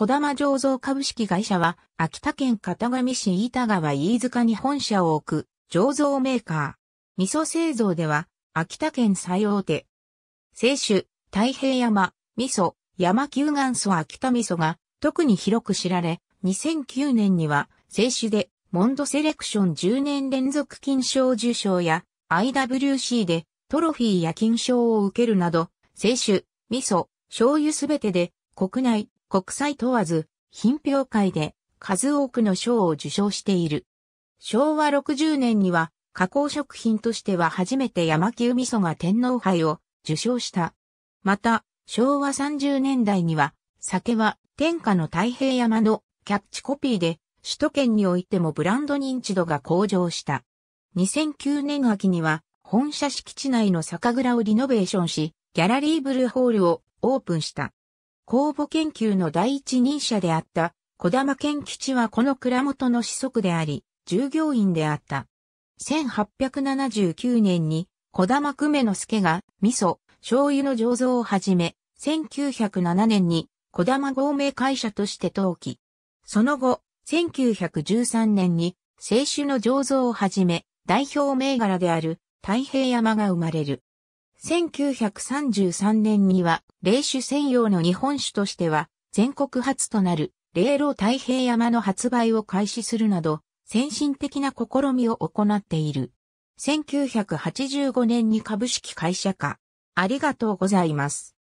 小玉醸造株式会社は、秋田県片上市飯田川飯塚に本社を置く、醸造メーカー。味噌製造では、秋田県最大手。清酒、太平山、味噌、山急岩祖秋田味噌が、特に広く知られ、2009年には、清酒で、モンドセレクション10年連続金賞受賞や、IWC で、トロフィーや金賞を受けるなど、清酒、味噌、醤油すべてで、国内、国際問わず、品評会で数多くの賞を受賞している。昭和60年には、加工食品としては初めて山木海噌が天皇杯を受賞した。また、昭和30年代には、酒は天下の太平山のキャッチコピーで、首都圏においてもブランド認知度が向上した。2009年秋には、本社敷地内の酒蔵をリノベーションし、ギャラリーブルーホールをオープンした。公募研究の第一人者であった小玉賢吉はこの蔵元の子息であり、従業員であった。1879年に小玉久米之助が味噌、醤油の醸造を始め、1907年に小玉合名会社として登記。その後、1913年に清酒の醸造を始め、代表銘柄である太平山が生まれる。1933年には、霊種専用の日本酒としては、全国初となる、霊老太平山の発売を開始するなど、先進的な試みを行っている。1985年に株式会社化。ありがとうございます。